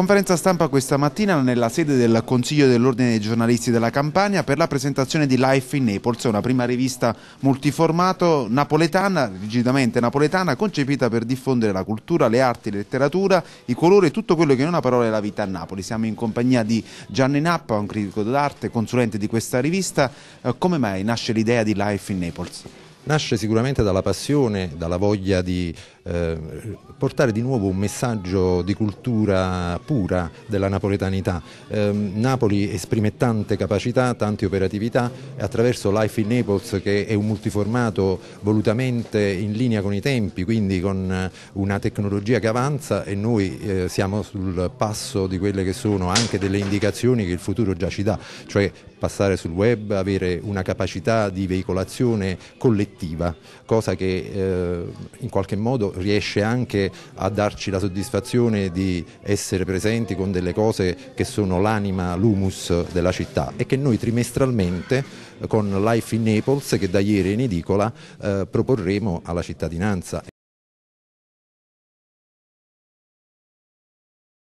Conferenza stampa questa mattina nella sede del Consiglio dell'Ordine dei Giornalisti della Campania per la presentazione di Life in Naples, una prima rivista multiformato napoletana, rigidamente napoletana, concepita per diffondere la cultura, le arti, la letteratura, i colori e tutto quello che in una parola è la vita a Napoli. Siamo in compagnia di Gianni Nappa, un critico d'arte, consulente di questa rivista. Eh, come mai nasce l'idea di Life in Naples? Nasce sicuramente dalla passione, dalla voglia di eh, portare di nuovo un messaggio di cultura pura della napoletanità. Eh, Napoli esprime tante capacità, tante operatività attraverso Life in Naples che è un multiformato volutamente in linea con i tempi, quindi con eh, una tecnologia che avanza e noi eh, siamo sul passo di quelle che sono anche delle indicazioni che il futuro già ci dà, cioè passare sul web, avere una capacità di veicolazione collettiva, cosa che eh, in qualche modo riesce anche a darci la soddisfazione di essere presenti con delle cose che sono l'anima, l'humus della città e che noi trimestralmente eh, con Life in Naples che da ieri è in edicola eh, proporremo alla cittadinanza.